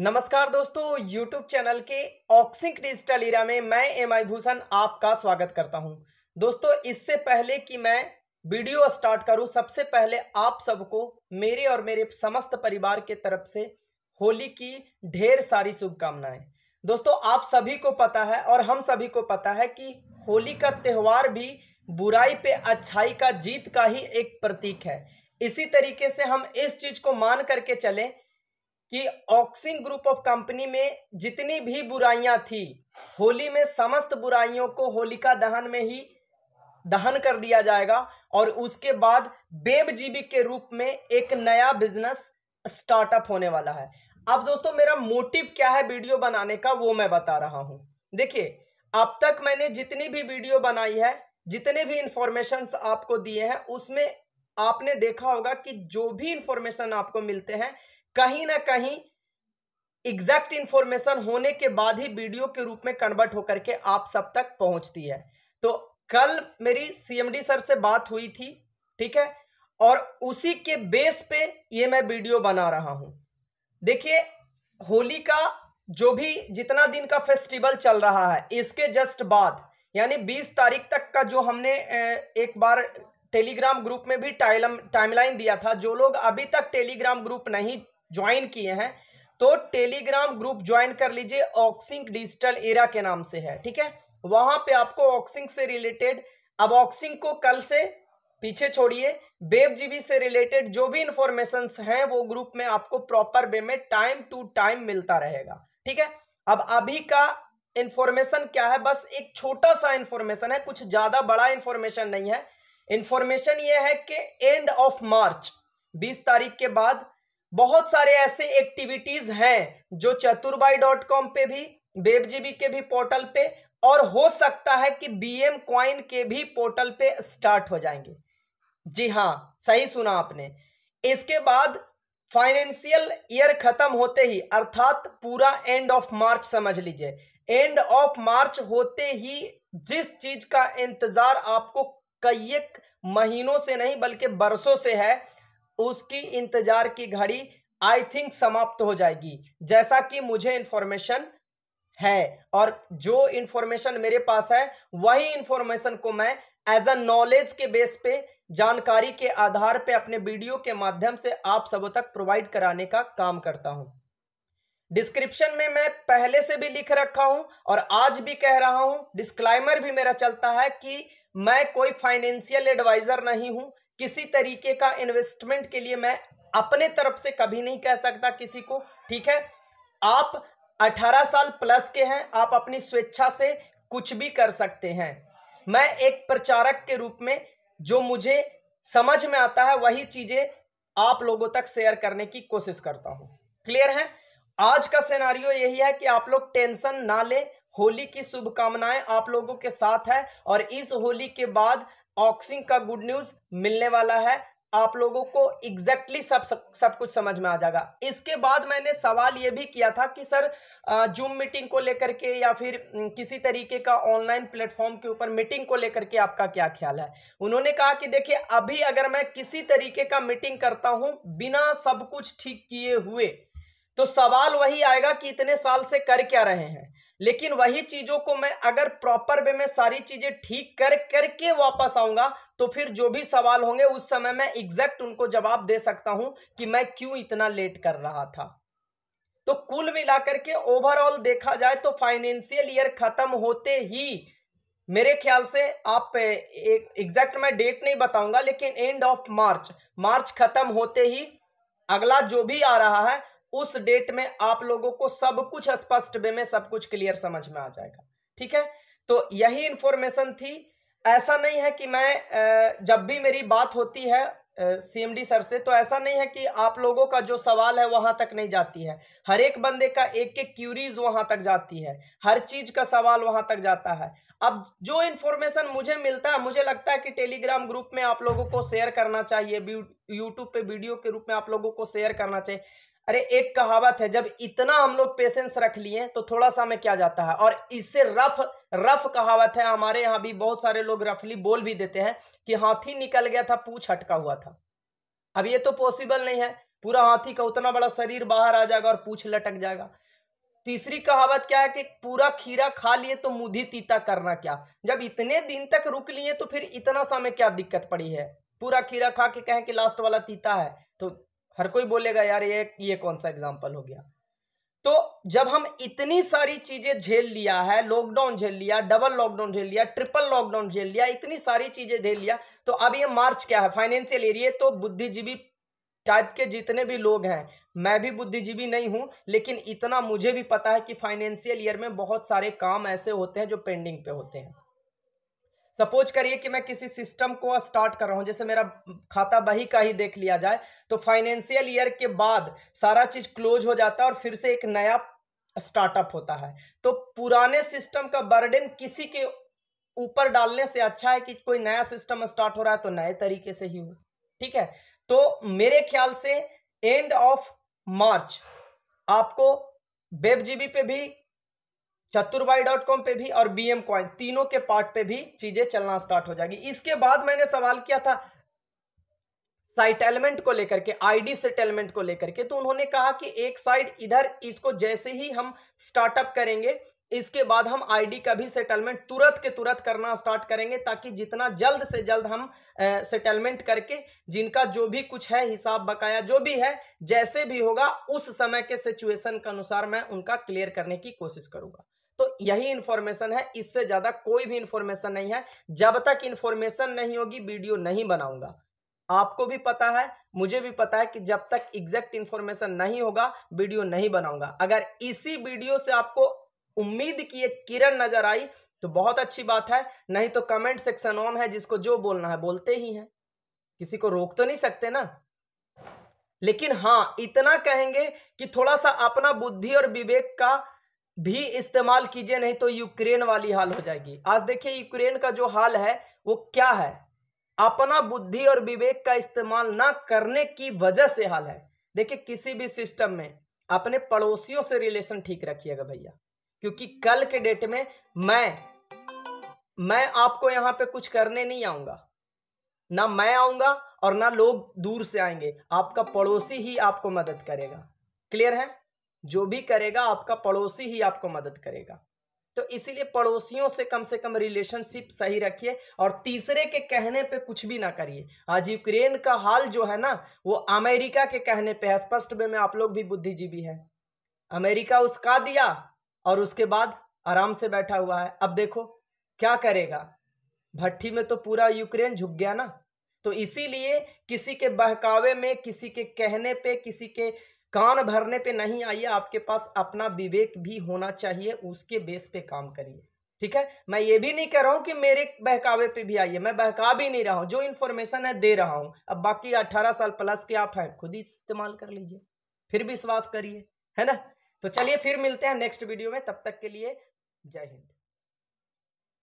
नमस्कार दोस्तों YouTube channel के ऑक्सिंक डिजिटल इरा में मैं एम आई भूषण आपका स्वागत करता हूं दोस्तों इससे पहले कि मैं वीडियो स्टार्ट करूं सबसे पहले आप सबको मेरे और मेरे समस्त परिवार के तरफ से होली की ढेर सारी शुभकामनाएं दोस्तों आप सभी को पता है और हम सभी को पता है कि होली का त्यौहार भी बुराई पे अच्छाई का जीत का ही एक प्रतीक है इसी तरीके से हम इस चीज को मान करके चलें कि ऑक्सिंग ग्रुप ऑफ कंपनी में जितनी भी बुराइयां थी होली में समस्त बुराइयों को होलिका दहन में ही दहन कर दिया जाएगा और उसके बाद जीबी के रूप में एक नया बिजनेस स्टार्टअप होने वाला है अब दोस्तों मेरा मोटिव क्या है वीडियो बनाने का वो मैं बता रहा हूं देखिए अब तक मैंने जितनी भी वीडियो बनाई है जितने भी इंफॉर्मेशन आपको दिए हैं उसमें आपने देखा होगा कि जो भी इंफॉर्मेशन आपको मिलते हैं कहीं ना कहीं एग्जैक्ट इंफॉर्मेशन होने के बाद ही वीडियो के रूप में कन्वर्ट होकर के आप सब तक पहुंचती है तो कल मेरी सीएमडी सर से बात हुई थी ठीक है और उसी के बेस पे ये मैं वीडियो बना रहा हूं देखिए होली का जो भी जितना दिन का फेस्टिवल चल रहा है इसके जस्ट बाद यानी 20 तारीख तक का जो हमने एक बार टेलीग्राम ग्रुप में भी टाइम टाइमलाइन दिया था जो लोग अभी तक टेलीग्राम ग्रुप नहीं ज्वाइन किए हैं तो टेलीग्राम ग्रुप ज्वाइन कर लीजिए ऑक्सिंग डिजिटल एरा के नाम से है ठीक है वहां पे आपको ऑक्सिंग से रिलेटेड अब ऑक्सिंग को कल से पीछे छोड़िए बेब जीबी से रिलेटेड जो भी इंफॉर्मेशन है वो ग्रुप में आपको प्रॉपर वे में टाइम टू टाइम मिलता रहेगा ठीक है अब अभी का इंफॉर्मेशन क्या है बस एक छोटा सा इंफॉर्मेशन है कुछ ज्यादा बड़ा इंफॉर्मेशन नहीं है इंफॉर्मेशन ये है कि एंड ऑफ मार्च 20 तारीख के बाद बहुत सारे ऐसे एक्टिविटीज हैं जो चतुर्बाई डॉट कॉम पे भी बेबजीबी के भी पोर्टल पे और हो सकता है कि बी एम क्वाइन के भी पोर्टल पे स्टार्ट हो जाएंगे जी हाँ सही सुना आपने इसके बाद फाइनेंशियल ईयर खत्म होते ही अर्थात पूरा एंड ऑफ मार्च समझ लीजिए एंड ऑफ मार्च होते ही जिस चीज का इंतजार आपको कई महीनों से नहीं बल्कि बरसों से है उसकी इंतजार की घड़ी आई थिंक समाप्त हो जाएगी जैसा कि मुझे इंफॉर्मेशन है और जो इंफॉर्मेशन मेरे पास है वही इंफॉर्मेशन को मैं एज अ नॉलेज के बेस पे जानकारी के आधार पे अपने वीडियो के माध्यम से आप सब तक प्रोवाइड कराने का काम करता हूं डिस्क्रिप्शन में मैं पहले से भी लिख रखा हूं और आज भी कह रहा हूं डिस्क्लाइमर भी मेरा चलता है कि मैं कोई फाइनेंशियल एडवाइजर नहीं हूं किसी तरीके का इन्वेस्टमेंट के लिए मैं अपने तरफ से कभी नहीं कह सकता किसी को ठीक है आप 18 साल प्लस के हैं आप अपनी स्वेच्छा से कुछ भी कर सकते हैं मैं एक प्रचारक के रूप में जो मुझे समझ में आता है वही चीज़ें आप लोगों तक शेयर करने की कोशिश करता हूं क्लियर है आज का सिनारियो यही है कि आप लोग टेंशन ना लें होली की शुभकामनाएं आप लोगों के साथ है और इस होली के बाद ऑक्सिंग का गुड न्यूज मिलने वाला है आप लोगों को एग्जैक्टली exactly सब, सब सब कुछ समझ में आ जाएगा इसके बाद मैंने सवाल ये भी किया था कि सर जूम मीटिंग को लेकर के या फिर किसी तरीके का ऑनलाइन प्लेटफॉर्म के ऊपर मीटिंग को लेकर के आपका क्या ख्याल है उन्होंने कहा कि देखिए अभी अगर मैं किसी तरीके का मीटिंग करता हूं बिना सब कुछ ठीक किए हुए तो सवाल वही आएगा कि इतने साल से कर क्या रहे हैं लेकिन वही चीजों को मैं अगर प्रॉपर वे में सारी चीजें ठीक कर करके वापस आऊंगा तो फिर जो भी सवाल होंगे उस समय मैं एग्जैक्ट उनको जवाब दे सकता हूं कि मैं क्यों इतना लेट कर रहा था तो कुल मिलाकर के ओवरऑल देखा जाए तो फाइनेंशियल ईयर खत्म होते ही मेरे ख्याल से आप एक एग्जैक्ट मैं डेट नहीं बताऊंगा लेकिन एंड ऑफ मार्च मार्च खत्म होते ही अगला जो भी आ रहा है उस डेट में आप लोगों को सब कुछ स्पष्ट वे में सब कुछ क्लियर समझ में आ जाएगा ठीक है तो यही इंफॉर्मेशन थी ऐसा नहीं है कि मैं जब भी मेरी बात होती है सीएमडी सर से तो ऐसा नहीं है कि आप लोगों का जो सवाल है वहां तक नहीं जाती है हर एक बंदे का एक एक क्यूरीज वहां तक जाती है हर चीज का सवाल वहां तक जाता है अब जो इन्फॉर्मेशन मुझे मिलता है मुझे लगता है कि टेलीग्राम ग्रुप में आप लोगों को शेयर करना चाहिए यूट्यूब पे वीडियो के रूप में आप लोगों को शेयर करना चाहिए अरे एक कहावत है जब इतना हम लोग पेशेंस रख लिए तो थोड़ा सा में क्या जाता है और इससे रफ रफ कहावत है हमारे यहाँ भी बहुत सारे लोग रफली बोल भी देते हैं कि हाथी निकल गया था पूछ हटका हुआ था अब ये तो पॉसिबल नहीं है पूरा हाथी का उतना बड़ा शरीर बाहर आ जाएगा और पूछ लटक जाएगा तीसरी कहावत क्या है कि पूरा खीरा खा लिए तो मुधी तीता करना क्या जब इतने दिन तक रुक लिए तो फिर इतना समय क्या दिक्कत पड़ी है पूरा खीरा खा के कहें कि लास्ट वाला तीता है तो हर कोई बोलेगा यार ये ये कौन सा एग्जाम्पल हो गया तो जब हम इतनी सारी चीजें झेल लिया है लॉकडाउन झेल लिया डबल लॉकडाउन झेल लिया ट्रिपल लॉकडाउन झेल लिया इतनी सारी चीजें झेल लिया तो अब ये मार्च क्या है फाइनेंशियल एरिया तो बुद्धिजीवी टाइप के जितने भी लोग हैं मैं भी बुद्धिजीवी नहीं हूं लेकिन इतना मुझे भी पता है कि फाइनेंशियल ईयर में बहुत सारे काम ऐसे होते हैं जो पेंडिंग पे होते हैं सपोज करिए कि मैं किसी सिस्टम को स्टार्ट कर रहा हूं जैसे मेरा खाता बही का ही देख लिया जाए तो फाइनेंशियल ईयर के बाद सारा चीज क्लोज हो जाता है और फिर से एक नया स्टार्टअप होता है तो पुराने सिस्टम का बर्डन किसी के ऊपर डालने से अच्छा है कि कोई नया सिस्टम स्टार्ट हो रहा है तो नए तरीके से ही हो ठीक है तो मेरे ख्याल से एंड ऑफ मार्च आपको वेब जीबी पे भी चतुर्बाई डॉट कॉम पे भी और बी एम कॉइन तीनों के पार्ट पे भी चीजें चलना स्टार्ट हो जाएगी इसके बाद मैंने सवाल किया था एलिमेंट को लेकर के आईडी सेटलमेंट को लेकर के तो उन्होंने कहा कि एक साइड इधर इसको जैसे ही हम स्टार्टअप करेंगे इसके बाद हम आईडी का भी सेटलमेंट तुरंत के तुरंत करना स्टार्ट करेंगे ताकि जितना जल्द से जल्द हम सेटलमेंट करके जिनका जो भी कुछ है हिसाब बकाया जो भी है जैसे भी होगा उस समय के सिचुएशन के अनुसार मैं उनका क्लियर करने की कोशिश करूंगा तो यही इंफॉर्मेशन है इससे ज़्यादा कोई भी इंफॉर्मेशन नहीं है जब तक इंफॉर्मेशन नहीं होगी वीडियो नहीं बनाऊंगा आपको भी पता है मुझे भी पता है कि जब तक एग्जैक्ट इंफॉर्मेशन नहीं होगा वीडियो नहीं बनाऊंगा अगर इसी वीडियो से आपको उम्मीद की एक किरण नजर आई तो बहुत अच्छी बात है नहीं तो कमेंट सेक्शन ऑन है जिसको जो बोलना है बोलते ही हैं किसी को रोक तो नहीं सकते ना लेकिन हां इतना कहेंगे कि थोड़ा सा अपना बुद्धि और विवेक का भी इस्तेमाल कीजिए नहीं तो यूक्रेन वाली हाल हो जाएगी आज देखिए यूक्रेन का जो हाल है वो क्या है अपना बुद्धि और विवेक का इस्तेमाल ना करने की वजह से हाल है देखिए किसी भी सिस्टम में अपने पड़ोसियों से रिलेशन ठीक रखिएगा भैया क्योंकि कल के डेट में मैं मैं आपको यहां पे कुछ करने नहीं आऊंगा ना मैं आऊंगा और ना लोग दूर से आएंगे आपका पड़ोसी ही आपको मदद करेगा क्लियर है जो भी करेगा आपका पड़ोसी ही आपको मदद करेगा तो इसीलिए पड़ोसियों से कम से कम रिलेशनशिप सही रखिए और तीसरे के कहने पे कुछ भी ना करिए आज यूक्रेन का हाल जो है ना वो अमेरिका के कहने पे स्पष्ट में आप लोग भी बुद्धिजीवी हैं अमेरिका उसका दिया और उसके बाद आराम से बैठा हुआ है अब देखो क्या करेगा भट्टी में तो पूरा यूक्रेन झुक गया ना तो इसीलिए किसी के बहकावे में किसी के कहने पे किसी के कान भरने पे नहीं आइए आपके पास अपना विवेक भी होना चाहिए उसके बेस पे काम करिए ठीक है मैं ये भी नहीं कह रहा हूँ कि मेरे बहकावे पे भी आइए मैं बहका भी नहीं रहा हूँ जो इन्फॉर्मेशन है दे रहा हूँ अब बाकी अट्ठारह साल प्लस के आप हैं खुद ही इस्तेमाल कर लीजिए फिर विश्वास करिए है ना तो चलिए फिर मिलते हैं नेक्स्ट वीडियो में तब तक के लिए जय हिंद